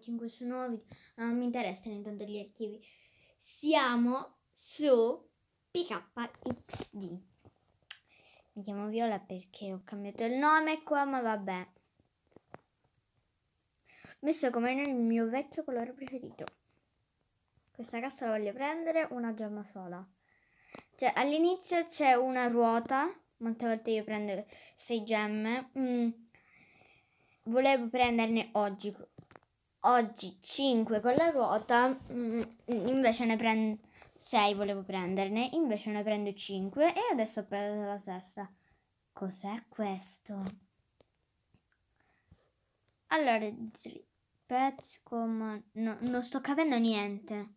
5 su 9, ma non mi interessano intanto gli archivi. Siamo su PKXD. Mi chiamo Viola perché ho cambiato il nome qua, ma vabbè. Ho messo come nel mio vecchio colore preferito. Questa cassa la voglio prendere una gemma sola. Cioè, all'inizio c'è una ruota. Molte volte io prendo 6 gemme. Mm. Volevo prenderne oggi oggi 5 con la ruota, mm, invece ne prendo 6 volevo prenderne, invece ne prendo 5 e adesso ho preso la sesta. Cos'è questo? Allora, pezzi come... No, non sto capendo niente.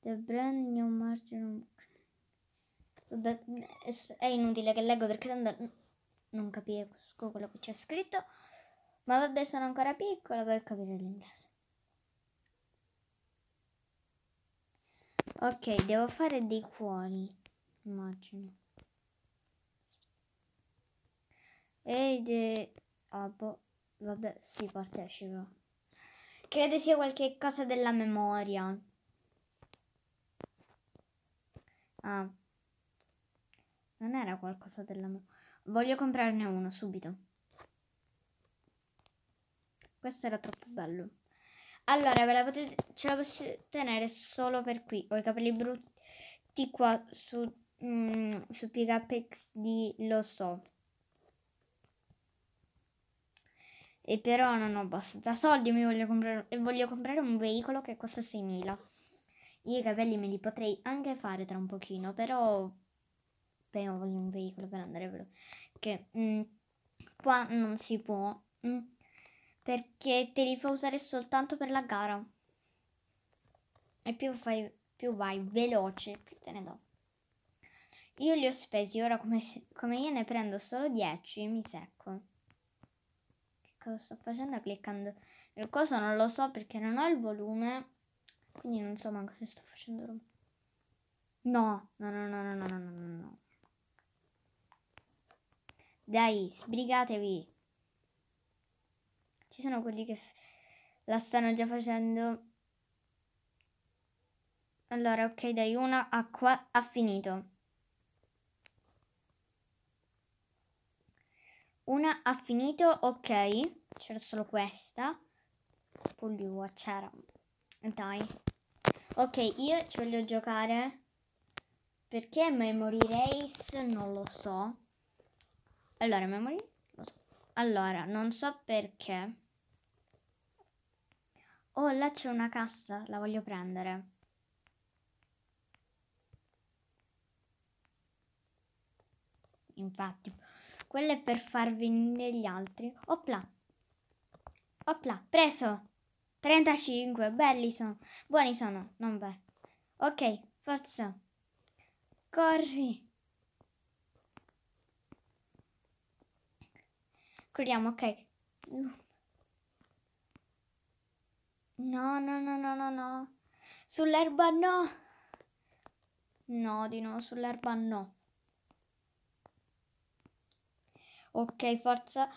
The brand new margin... Vabbè, mm, è inutile che leggo perché tanto non capisco quello che c'è scritto. Ma vabbè, sono ancora piccola per capire l'inglese. Ok, devo fare dei cuori, immagino. Ed è... Ah, boh. Vabbè, si sì, partecipa. Credo sia qualche cosa della memoria. Ah. Non era qualcosa della memoria. Voglio comprarne uno subito. Questo era troppo bello. Allora, ve la potete, ce la posso tenere solo per qui. Ho i capelli brutti qua su, mm, su Pigapex di Lo So. E però non ho abbastanza soldi, mi voglio comprare, voglio comprare un veicolo che costa 6.000. Io i capelli me li potrei anche fare tra un pochino, però prima voglio un veicolo per andare veloce. Che mm, qua non si può. Mm perché te li fa usare soltanto per la gara. E più, fai, più vai veloce, più te ne do. Io li ho spesi, ora come, se, come io ne prendo solo 10 mi secco. Che cosa sto facendo cliccando? Il coso non lo so perché non ho il volume, quindi non so manco se sto facendo roba. No, no, no, no, no, no, no, no, no. Dai, sbrigatevi. Ci sono quelli che la stanno già facendo. Allora, ok, dai, una acqua ha finito. Una ha finito, ok. C'era solo questa. Pugliua, c'era. Dai. Ok, io ci voglio giocare. Perché memory race? Non lo so. Allora, memory allora, non so perché. Oh, là c'è una cassa, la voglio prendere. Infatti, quella è per far venire gli altri. Opla. Opla, preso. 35, belli sono. Buoni sono, non beh. Ok, forza. Corri. Proviamo, ok. No, no, no, no, no, no. Sull'erba no. No, di no, sull'erba no. Ok, forza.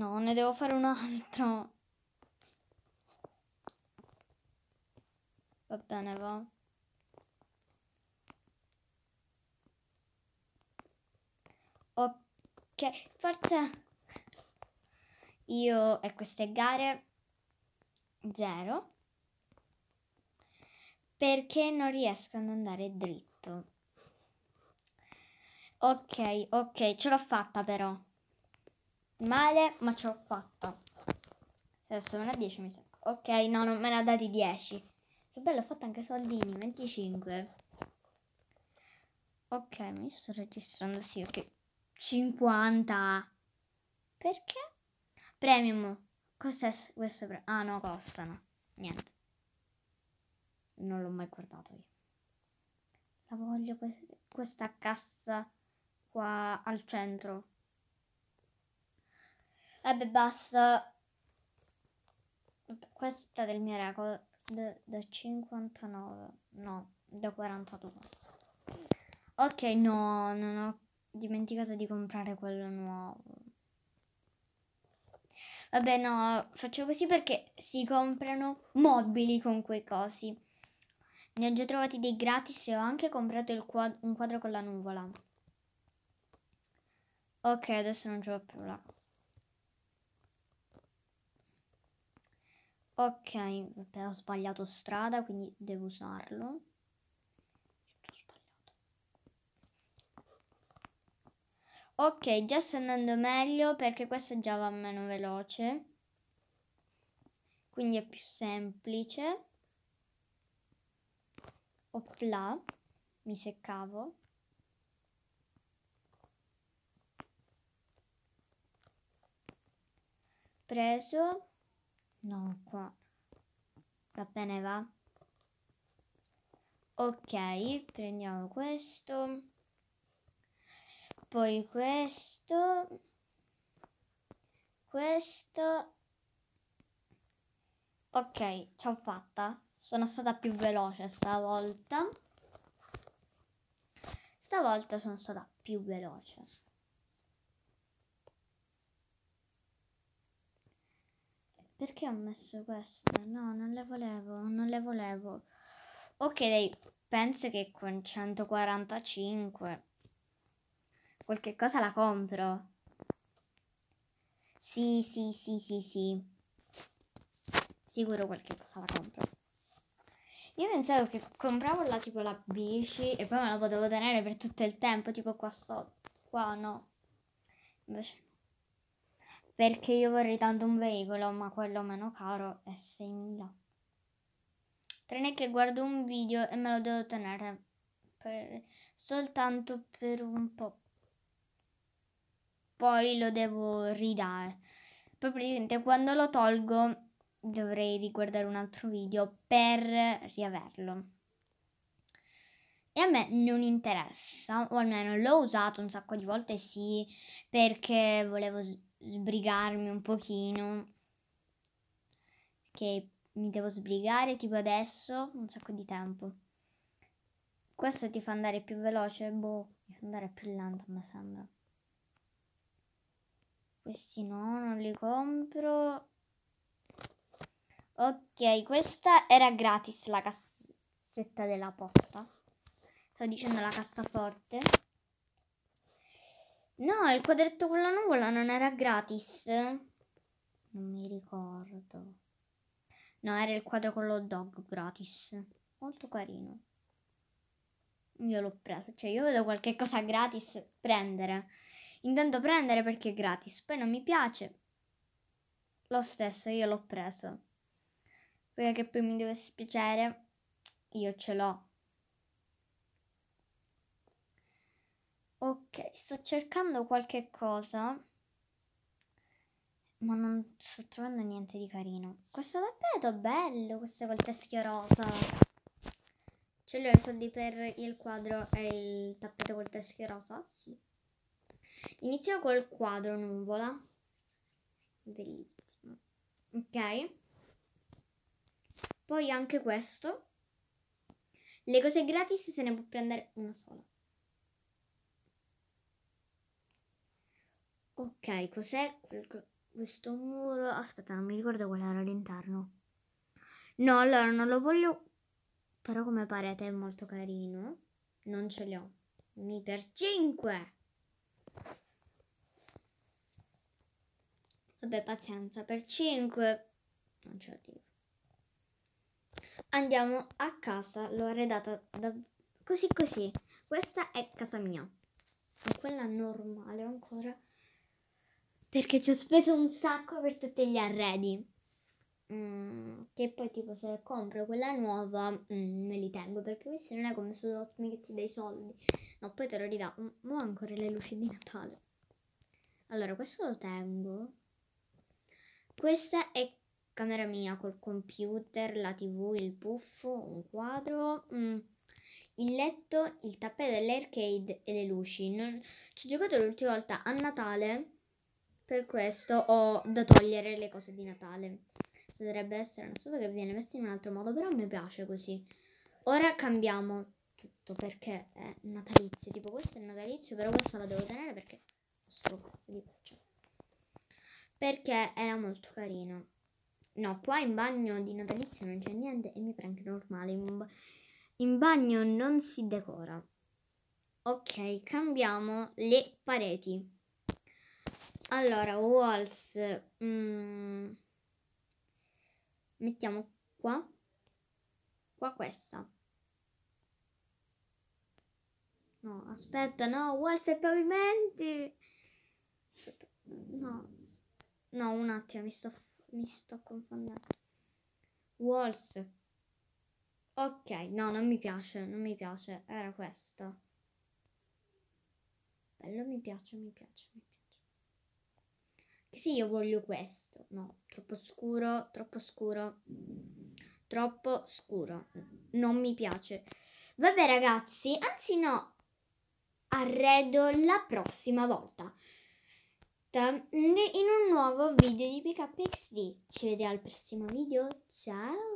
No, ne devo fare un altro. Va bene, va. Ok, forza. Io e queste gare zero perché non riesco ad andare dritto. Ok, ok, ce l'ho fatta però. Male, ma ce l'ho fatta. Adesso me ne ha 10 mi sa. Ok, no, non me ne ha dati 10. Che bello, ho fatto anche soldini, 25. Ok, mi sto registrando, sì, ok. 50. Perché? Premium. Cos'è questo? Pre ah no, costano. Niente. Non l'ho mai guardato io. La voglio questa cassa qua al centro. Vabbè, basta. Questa del mio record. da 59. No, da 42. Ok, no, non ho dimenticato di comprare quello nuovo. Vabbè, no, faccio così perché si comprano mobili con quei cosi. Ne ho già trovati dei gratis e ho anche comprato quadro, un quadro con la nuvola. Ok, adesso non ce l'ho più là. Ok, vabbè, ho sbagliato strada, quindi devo usarlo. Ok, già sta andando meglio perché questa già va meno veloce. Quindi è più semplice. Opla, mi seccavo. Preso. No, qua. Va bene, va. Ok, prendiamo questo poi questo, questo, ok, ci ho fatta, sono stata più veloce stavolta, stavolta sono stata più veloce. Perché ho messo queste? No, non le volevo, non le volevo. Ok, dai, penso che con 145 qualche cosa la compro. Sì, sì, sì, sì, sì. Sicuro qualche cosa la compro. Io pensavo che compravo la tipo la bici e poi me la potevo tenere per tutto il tempo, tipo qua sotto. Qua no. Invece perché io vorrei tanto un veicolo, ma quello meno caro è 6.000. Tranne che guardo un video e me lo devo tenere per, soltanto per un po' poi lo devo ridare. Poi praticamente quando lo tolgo dovrei riguardare un altro video per riaverlo. E a me non interessa, o almeno l'ho usato un sacco di volte sì, perché volevo sbrigarmi un pochino. Che mi devo sbrigare tipo adesso un sacco di tempo. Questo ti fa andare più veloce, boh, mi fa andare più lento, mi sembra. Questi no, non li compro. Ok, questa era gratis la cassetta della posta. Sto dicendo la cassaforte. No, il quadretto con la nuvola non era gratis. Non mi ricordo. No, era il quadro con lo dog gratis. Molto carino. Io l'ho preso. Cioè, io vedo qualche cosa gratis prendere. Intendo prendere perché è gratis, poi non mi piace. Lo stesso, io l'ho preso. Perché poi mi deve spiacere, io ce l'ho. Ok, sto cercando qualche cosa. Ma non sto trovando niente di carino. Questo tappeto è bello, questo col teschio rosa. Ce l'ho i soldi per il quadro e il tappeto col teschio rosa? Sì. Inizio col quadro nuvola. Bellissimo. Ok. Poi anche questo. Le cose gratis se ne può prendere una sola. Ok, cos'è questo muro? Aspetta, non mi ricordo qual era all'interno. No, allora non lo voglio. Però come parete è molto carino. Non ce l'ho. Mi per 5! Vabbè, pazienza, per 5 non ci arrivo. Andiamo a casa, l'ho arredata da... così così. Questa è casa mia. E quella normale ancora. Perché ci ho speso un sacco per tutti gli arredi. Mm, che poi tipo se compro quella nuova mm, me li tengo perché questi non è come su Hotmi che ti dai soldi no poi te lo ridà mm, ho ancora le luci di Natale allora questo lo tengo questa è camera mia col computer, la tv, il puffo, un quadro, mm. il letto, il tappeto dell'arcade e le luci. Non... Ci ho giocato l'ultima volta a Natale, per questo ho da togliere le cose di Natale. Potrebbe essere una sola che viene messa in un altro modo, però mi piace così. Ora cambiamo tutto perché è natalizio, tipo questo è natalizio, però questa la devo tenere perché ho solo questo di cioè perché era molto carino. No, qua in bagno di natalizio non c'è niente e mi prende normale. In, ba- in bagno non si decora. Ok, cambiamo le pareti. Allora, walls. Mm, mettiamo qua. Qua questa. No, aspetta, no, walls e pavimenti. Aspetta, no, No, un attimo, mi sto, mi sto confondendo. Walls. Ok, no, non mi piace, non mi piace. Era questo. Bello, mi piace, mi piace, mi piace. Che se io voglio questo. No, troppo scuro, troppo scuro. Troppo scuro. Non mi piace. Vabbè ragazzi, anzi no, arredo la prossima volta. Mm, in un nuovo video di PKXD. Ci vediamo al prossimo video, ciao!